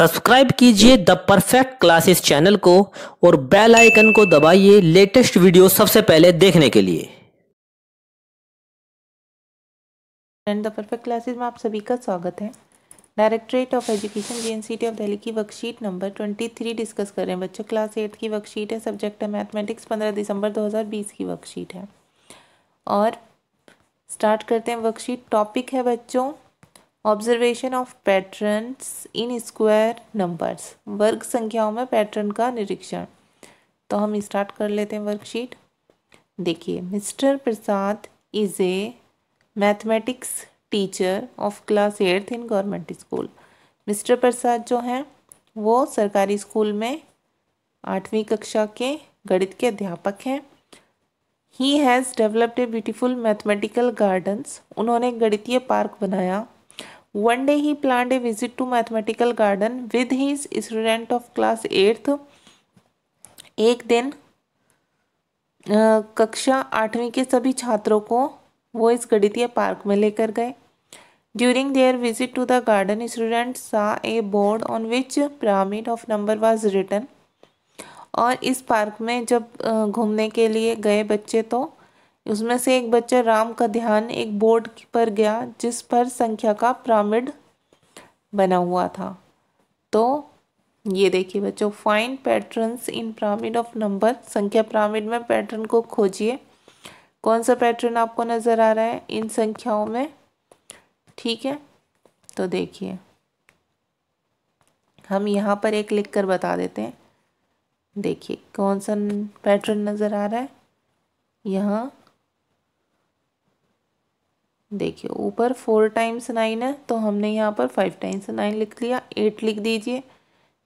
subscribe कीजिए the perfect classes channel को और बेल आइकन को दबाइए लेटेस्ट वीडियो सबसे पहले देखने के लिए द परफेक्ट क्लासेस में आप सभी का स्वागत है directorate of education GNCT of Delhi की वर्कशीट नंबर 23 डिस्कस कर रहे हैं बच्चों क्लास एट की वर्कशीट है सब्जेक्ट है मैथमेटिक्स पंद्रह दिसंबर दो की वर्कशीट है और स्टार्ट करते हैं वर्कशीट टॉपिक है बच्चों observation of pattern in square numbers वर्ग संख्याओं में पैटर्न का निरीक्षण तो हम स्टार्ट कर लेते हैं वर्कशीट देखिए mister Prasad is a mathematics teacher of class eighth in government school mister Prasad जो हैं वो सरकारी स्कूल में आठवीं कक्षा के गणित के अध्यापक हैं he has developed a beautiful mathematical gardens उन्होंने गणितीय पार्क बनाया one day he plan a visit to mathematical garden with he student of class eighth एक दिन कक्षा आठवीं के सभी छात्रों को वो इस गणितीय पार्क में लेकर गए during their visit to the garden student saw a board on which pyramid of number was written और इस पार्क में जब घूमने के लिए गए बच्चे तो उसमें से एक बच्चे राम का ध्यान एक बोर्ड पर गया जिस पर संख्या का पिरामिड बना हुआ था तो ये देखिए बच्चों find patterns in pyramid of number संख्या पिरामिड में पैटर्न को खोजिए कौन सा पैटर्न आपको नज़र आ रहा है इन संख्याओं में ठीक है तो देखिए हम यहाँ पर एक लिख कर बता देते हैं देखिए कौन सा पैटर्न नज़र आ रहा है यहाँ देखिए ऊपर फोर टाइम्स नाइन है तो हमने यहाँ पर फाइव टाइम्स नाइन लिख लिया एट लिख दीजिए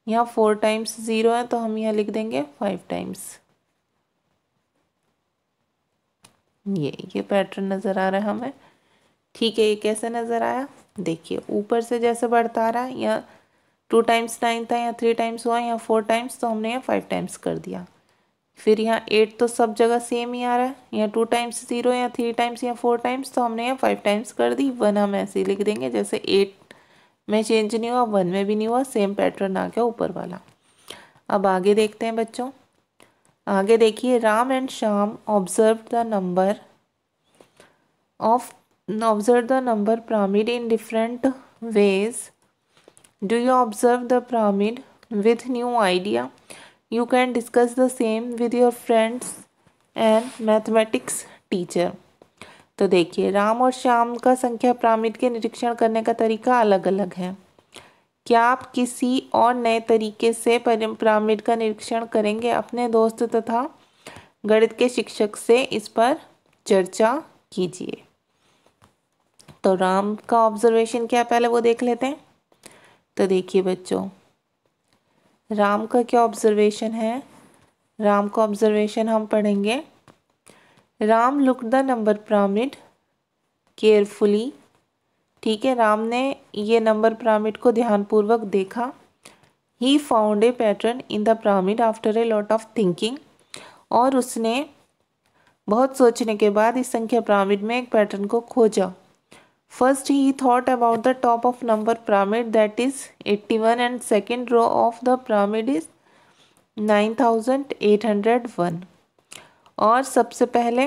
यहाँ फोर टाइम्स ज़ीरो है तो हम यहाँ लिख देंगे फाइव टाइम्स ये ये पैटर्न नज़र आ रहा है हमें ठीक है ये कैसे नज़र आया देखिए ऊपर से जैसे बढ़ता आ रहा है यहाँ टू टाइम्स नाइन था यहाँ थ्री टाइम्स हुआ यहाँ फोर टाइम्स तो हमने यहाँ फाइव टाइम्स कर दिया फिर यहाँ एट तो सब जगह सेम ही आ रहा है यहाँ टू टाइम्स ज़ीरो या थ्री टाइम्स या फोर टाइम्स तो हमने यहाँ फाइव टाइम्स कर दी वन हम ऐसे ही लिख देंगे जैसे एट में चेंज नहीं हुआ वन में भी नहीं हुआ सेम पैटर्न आ गया ऊपर वाला अब आगे देखते हैं बच्चों आगे देखिए Ram and Shyam observe the number of observe the number pyramid in different ways do you observe the pyramid with new idea you can discuss the same with your friends and mathematics teacher तो देखिए राम और श्याम का संख्या प्रामिट के निरीक्षण करने का तरीका अलग अलग है क्या आप किसी और नए तरीके से पिरामिड का निरीक्षण करेंगे अपने दोस्त तथा गणित के शिक्षक से इस पर चर्चा कीजिए तो राम का ऑब्जर्वेशन क्या पहले वो देख लेते हैं तो देखिए बच्चों राम का क्या ऑब्जर्वेशन है राम का ऑब्जर्वेशन हम पढ़ेंगे Ram look the number pyramid carefully ठीक है राम ने ये नंबर पिरामिड को ध्यानपूर्वक देखा he found a pattern in the pyramid after a lot of thinking और उसने बहुत सोचने के बाद इस संख्या पिरामिड में एक पैटर्न को खोजा First he thought about the top of number pyramid that is 81 and second row of the pyramid is 9801 और सबसे पहले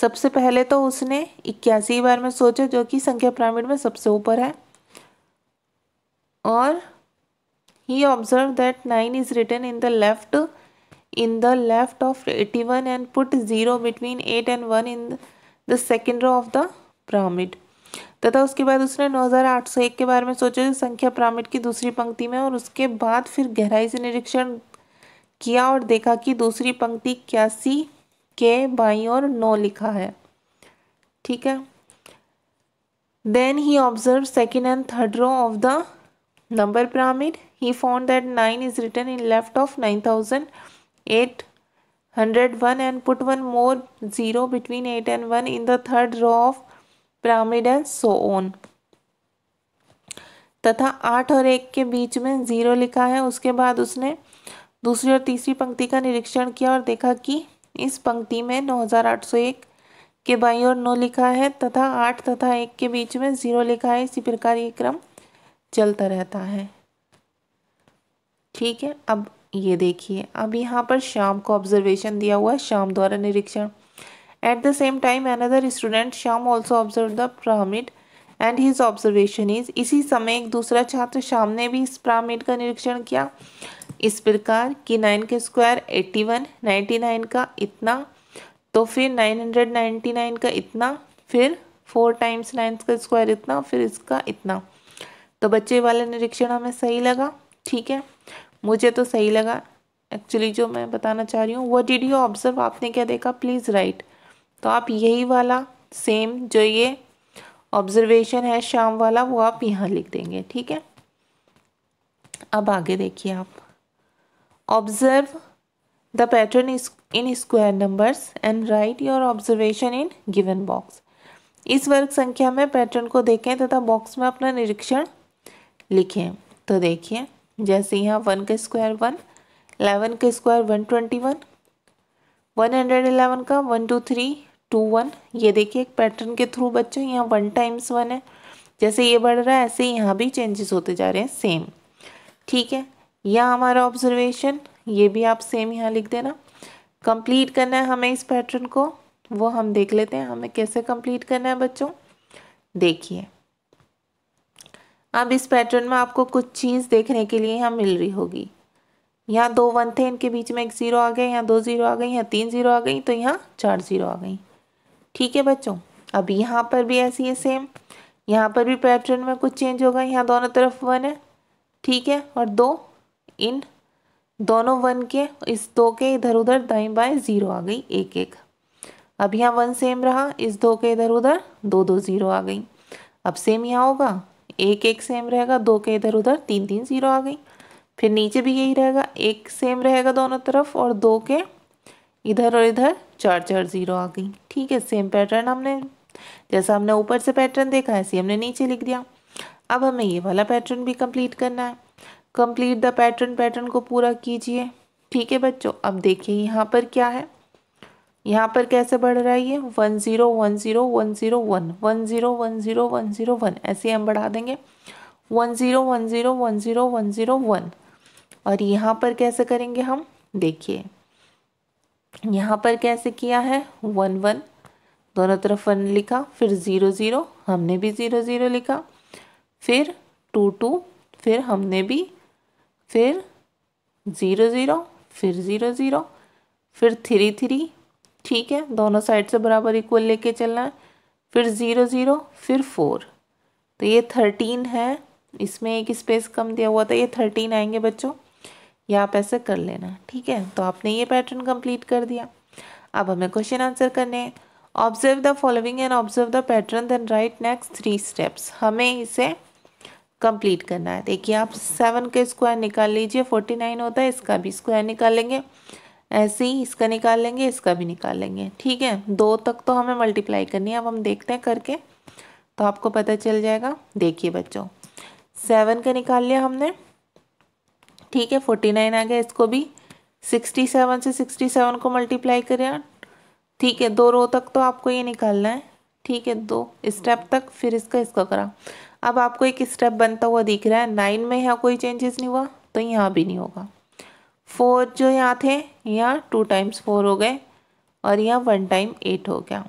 सबसे पहले तो उसने इक्यासी बार में सोचा जो कि संख्या पिरामिड में सबसे ऊपर है और he observe that nine is written in the left in the left of eighty one and put zero between eight and one in the second row of the pyramid तथा उसके बाद उसने 9801 के बारे में सोचा जो संख्या पिरामिड की दूसरी पंक्ति में और उसके बाद फिर गहराई से निरीक्षण किया और देखा कि दूसरी पंक्ति इक्यासी के बाई और नौ लिखा है ठीक है then he observe second and third row of the number he found that nine is written in left of nine thousand eight 101 and put one more 0 between 8 and 1 in the third row of pyramid and so on तथा आठ और एक के बीच में zero लिखा है उसके बाद उसने दूसरी और तीसरी पंक्ति का निरीक्षण किया और देखा कि इस पंक्ति में नौ हज़ार आठ सौ एक के बाई और नौ लिखा है तथा आठ तथा एक के बीच में जीरो लिखा है इसी प्रकार ये क्रम चलता रहता है ठीक है अब ये देखिए अब यहाँ पर शाम को ऑब्जर्वेशन दिया हुआ है शाम द्वारा निरीक्षण at the same time another student Sham also observe the pyramid and his observation is इसी समय एक दूसरा छात्र शाम ने भी इस पिरामिड का निरीक्षण किया इस प्रकार कि नाइन के square eighty one ninety nine का इतना तो फिर नाइन हंड्रेड नाइन्टी नाइन का इतना फिर फोर टाइम्स नाइन का स्क्वायर इतना फिर इसका इतना तो बच्चे वाला निरीक्षण हमें सही लगा ठीक है मुझे तो सही लगा एक्चुअली जो मैं बताना चाह रही हूँ वो डिड यू ऑब्जर्व आपने क्या देखा प्लीज़ राइट तो आप यही वाला सेम जो ये ऑब्जर्वेशन है शाम वाला वो आप यहाँ लिख देंगे ठीक है अब आगे देखिए आप observe the pattern in square numbers and write your observation in given box इस वर्ग संख्या में पैटर्न को देखें तथा बॉक्स में अपना निरीक्षण लिखें तो देखिए जैसे यहाँ वन का स्क्वायर वन एलेवन का square one twenty one one hundred eleven का one two three two one ये देखिए एक पैटर्न के थ्रू बच्चों यहाँ वन टाइम्स वन है जैसे ये बढ़ रहा है ऐसे यहाँ भी चेंजेस होते जा रहे हैं सेम ठीक है यह हमारा ऑब्जर्वेशन ये भी आप सेम यहाँ लिख देना कंप्लीट करना है हमें इस पैटर्न को वो हम देख लेते हैं हमें कैसे कंप्लीट करना है बच्चों देखिए अब इस पैटर्न में आपको कुछ चीज़ देखने के लिए यहाँ मिल रही होगी यहाँ दो वन थे इनके बीच में एक ज़ीरो आ गए यहाँ दो ज़ीरो आ गई यहाँ तीन ज़ीरो आ गई तो यहाँ चार ज़ीरो आ गई ठीक है बच्चों अब यहाँ पर भी ऐसी है सेम यहाँ पर भी पैटर्न में कुछ चेंज होगा यहाँ दोनों तरफ वन है ठीक है और दो इन दोनों वन के इस दो के इधर उधर दाई बाएं ज़ीरो आ गई एक एक अब यहाँ वन सेम रहा इस दो के इधर उधर दो दो ज़ीरो आ गई अब सेम यहाँ होगा एक एक सेम रहेगा दो के इधर उधर तीन तीन जीरो आ गई फिर नीचे भी यही रहेगा एक सेम रहेगा दोनों तरफ और दो के इधर और इधर चार चार ज़ीरो आ गई ठीक है सेम पैटर्न हमने जैसा हमने ऊपर से पैटर्न देखा ऐसे हमने नीचे लिख दिया अब हमें ये वाला पैटर्न भी कंप्लीट करना है कंप्लीट द पैटर्न पैटर्न को पूरा कीजिए ठीक है बच्चों अब देखिए यहाँ पर क्या है यहाँ पर कैसे बढ़ रहा है ये one zero one zero one zero one one zero one zero one zero one ऐसे हम बढ़ा देंगे one zero one zero one zero one zero one और यहाँ पर कैसे करेंगे हम देखिए यहाँ पर कैसे किया है वन वन दोनों तरफ वन लिखा फिर ज़ीरो ज़ीरो हमने भी ज़ीरो ज़ीरो लिखा फिर टू टू फिर हमने भी फिर ज़ीरो ज़ीरो फिर ज़ीरो ज़ीरो फिर थ्री थ्री ठीक है दोनों साइड से बराबर इक्वल लेके चलना है फिर ज़ीरो ज़ीरो फिर फोर तो ये थर्टीन है इसमें एक स्पेस कम दिया हुआ था ये थर्टीन आएंगे बच्चों ये आप ऐसे कर लेना ठीक है तो आपने ये पैटर्न कंप्लीट कर दिया अब हमें क्वेश्चन आंसर करने हैं observe the following and observe the pattern then write next three steps हमें इसे कंप्लीट करना है देखिए आप सेवन के स्क्वायर निकाल लीजिए फोर्टी नाइन होता है इसका भी स्क्वायर निकालेंगे ऐसे ही इसका निकाल लेंगे इसका भी निकाल लेंगे ठीक है दो तक तो हमें मल्टीप्लाई करनी है अब हम देखते हैं करके तो आपको पता चल जाएगा देखिए बच्चों सेवन का निकाल लिया हमने ठीक है फोर्टी नाइन आ गया इसको भी सिक्सटी सेवन से सिक्सटी सेवन को मल्टीप्लाई करें ठीक है दो रो तक तो आपको ये निकालना है ठीक है दो स्टेप तक फिर इसका इसका करा अब आपको एक स्टेप बनता हुआ दिख रहा है नाइन में यहाँ कोई चेंजेस नहीं हुआ तो यहाँ भी नहीं होगा फोर जो यहाँ थे यहाँ टू टाइम्स फोर हो गए और यहाँ वन टाइम एट हो गया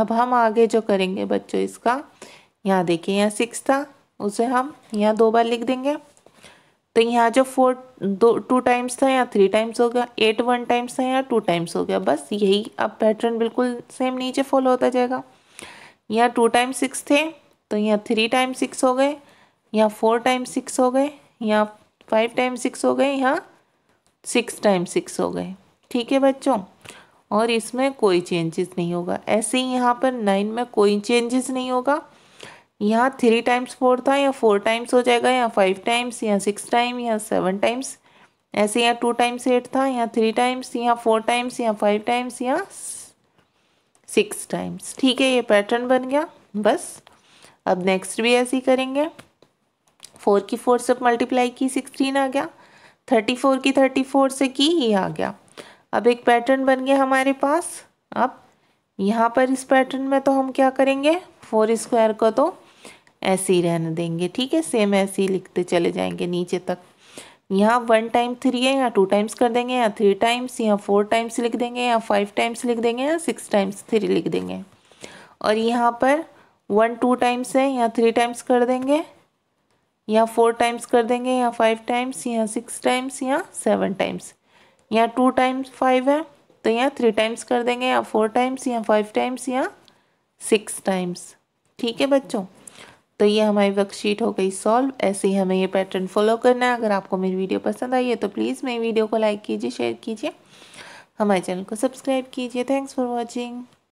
अब हम आगे जो करेंगे बच्चों इसका यहाँ देखिए यहाँ सिक्स था उसे हम यहाँ दो बार लिख देंगे तो यहाँ जो फोर दो टू टाइम्स था यहाँ थ्री टाइम्स हो गया एट वन टाइम्स था यहाँ टू टाइम्स हो गया बस यही अब पैटर्न बिल्कुल सेम नीचे फॉलो होता जाएगा यहाँ टू टाइम्स सिक्स थे तो यहाँ थ्री टाइम सिक्स हो गए यहाँ फोर टाइम्स सिक्स हो गए यहाँ फाइव टाइम सिक्स हो गए यहाँ सिक्स टाइम सिक्स हो गए ठीक है बच्चों और इसमें कोई चेंजेस नहीं होगा ऐसे ही यहाँ पर नाइन में कोई चेंजेस नहीं होगा यहाँ थ्री टाइम्स फोर था या फोर टाइम्स हो जाएगा या फाइव टाइम्स या सिक्स टाइम या सेवन टाइम्स ऐसे यहाँ टू टाइम्स एट था या थ्री टाइम्स या फोर टाइम्स या फाइव टाइम्स या सिक्स टाइम्स ठीक है ये पैटर्न बन गया बस अब नेक्स्ट भी ऐसे ही करेंगे फोर की फोर से मल्टीप्लाई की सिक्सटीन आ गया थर्टी फोर की थर्टी फोर से की ही आ गया अब एक पैटर्न बन गया हमारे पास अब यहाँ पर इस पैटर्न में तो हम क्या करेंगे फोर स्क्वायर को तो ऐसे ही रहने देंगे ठीक है सेम ऐसे ही लिखते चले जाएंगे नीचे तक यहाँ वन टाइम थ्री है या टू टाइम्स कर देंगे या थ्री टाइम्स या फोर टाइम्स लिख देंगे या फाइव टाइम्स लिख देंगे या सिक्स टाइम्स थ्री लिख देंगे और यहाँ पर वन टू टाइम्स है या थ्री टाइम्स कर देंगे या फोर टाइम्स कर देंगे या फाइव टाइम्स या सिक्स टाइम्स या सेवन टाइम्स या टू टाइम्स फाइव है तो यहाँ थ्री टाइम्स कर देंगे या फोर टाइम्स या फाइव टाइम्स या सिक्स टाइम्स ठीक है बच्चों तो ये हमारी वर्कशीट हो गई सॉल्व ऐसे ही हमें ये पैटर्न फॉलो करना है अगर आपको मेरी वीडियो पसंद आई है तो प्लीज़ मेरी वीडियो को लाइक कीजिए शेयर कीजिए हमारे चैनल को सब्सक्राइब कीजिए थैंक्स फॉर वॉचिंग